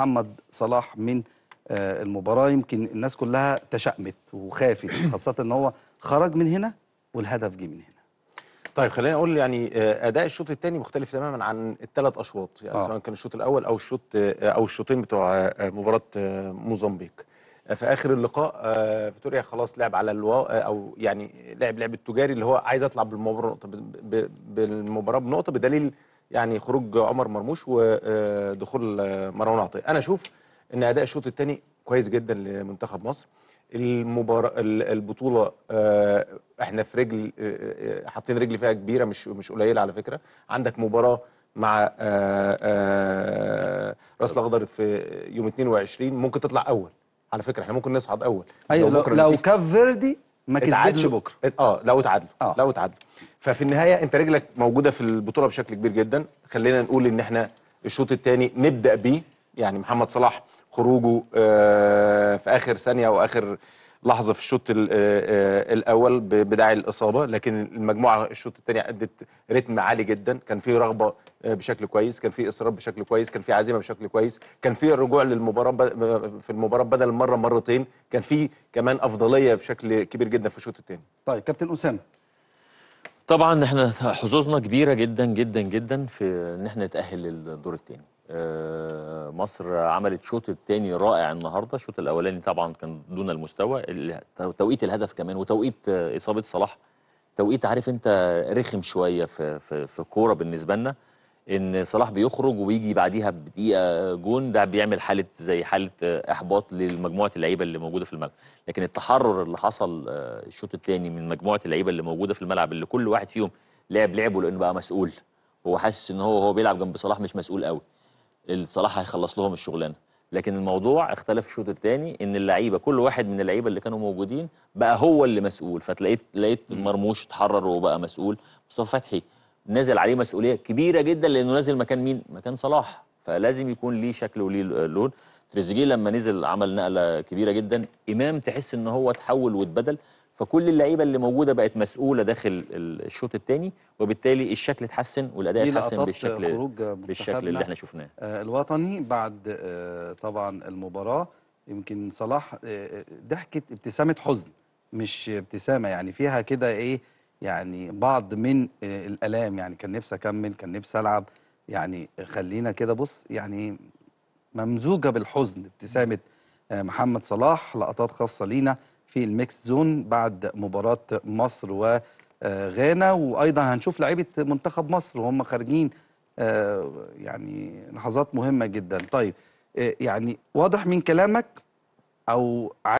محمد صلاح من آه، المباراه يمكن الناس كلها تشأمت وخافت خاصه ان هو خرج من هنا والهدف جه من هنا طيب خلينا اقول يعني آه، اداء الشوط الثاني مختلف تماما عن الثلاث اشواط يعني آه. سواء كان الشوط الاول او الشوط او الشوطين بتوع مباراه موزمبيق في اخر اللقاء فيتوريا خلاص لعب على الوا او يعني لعب لعب التجاري اللي هو عايز اطلع بالمباراه بنقطه بالمباراه بنقطه بدليل يعني خروج عمر مرموش ودخول مروان عطيه انا اشوف ان اداء الشوط الثاني كويس جدا لمنتخب مصر المباراة البطولة آه، احنا في رجل آه، آه، حاطين رجل فيها كبيرة مش مش قليلة على فكرة عندك مباراة مع راس الاخضر في يوم 22 ممكن تطلع اول على فكرة احنا ممكن نصعد اول ايوه لو, لو كاف فيردي ما كسبتش بكره اه لو اتعادلوا آه. لو اتعادلوا ففي النهايه انت رجلك موجوده في البطوله بشكل كبير جدا خلينا نقول ان احنا الشوط الثاني نبدا بيه يعني محمد صلاح خروجه آه، في اخر ثانيه واخر لحظه في الشوط آه، آه، الاول بداعي الاصابه لكن المجموعه الشوط الثاني ادت رتم عالي جدا كان فيه رغبه بشكل كويس كان فيه اصرار بشكل كويس كان فيه عزيمه بشكل كويس كان فيه الرجوع للمباراه في المباراه بدل مره مرتين كان فيه كمان افضليه بشكل كبير جدا في الشوط الثاني طيب كابتن اسامه طبعا احنا حظوظنا كبيره جدا جدا جدا في ان احنا نتاهل للدور الثاني آه، مصر عملت شوط الثاني رائع النهارده الشوط الاولاني طبعا كان دون المستوى توقيت الهدف كمان وتوقيت اصابه صلاح توقيت عارف انت رخم شويه في في, في كوره بالنسبه لنا ان صلاح بيخرج وبيجي بعديها بدقيقه جون ده بيعمل حاله زي حاله احباط لمجموعه اللعيبه اللي موجوده في الملعب لكن التحرر اللي حصل آه، الشوط الثاني من مجموعه اللعيبه اللي موجوده في الملعب اللي كل واحد فيهم لعب لعبه لانه بقى مسؤول هو حاسس ان هو هو بيلعب جنب صلاح مش مسؤول قوي صلاح هيخلص لهم الشغلانه لكن الموضوع اختلف الشوط الثاني ان اللعيبه كل واحد من اللعيبه اللي كانوا موجودين بقى هو اللي مسؤول فتلاقيت لقيت مرموش اتحرر وبقى مسؤول مصطفى فتحي نزل عليه مسؤوليه كبيره جدا لانه نازل مكان مين؟ مكان صلاح فلازم يكون ليه شكل وليه لون تريزيجيه لما نزل عمل نقله كبيره جدا امام تحس ان هو تحول واتبدل فكل اللعيبه اللي موجوده بقت مسؤوله داخل الشوط الثاني وبالتالي الشكل اتحسن والاداء اتحسن بالشكل بالشكل اللي احنا شفناه آه، الوطني بعد آه، طبعا المباراه يمكن صلاح آه، ضحكه ابتسامه حزن مش ابتسامه يعني فيها كده ايه يعني بعض من آه، الالام يعني كان نفسي اكمل كان نفسي العب يعني خلينا كده بص يعني ممزوجه بالحزن ابتسامه آه، محمد صلاح لقطات خاصه لينا في الميكس زون بعد مباراه مصر وغانا آه، وايضا هنشوف لعيبه منتخب مصر وهم خارجين يعني لحظات مهمه جدا طيب يعني واضح من كلامك او